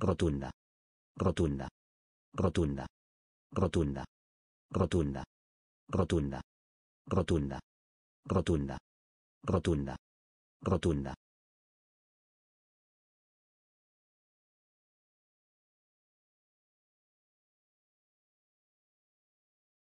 rotunda, rotunda, rotunda, rotunda, rotunda, rotunda, rotunda, rotunda, rotunda, rotunda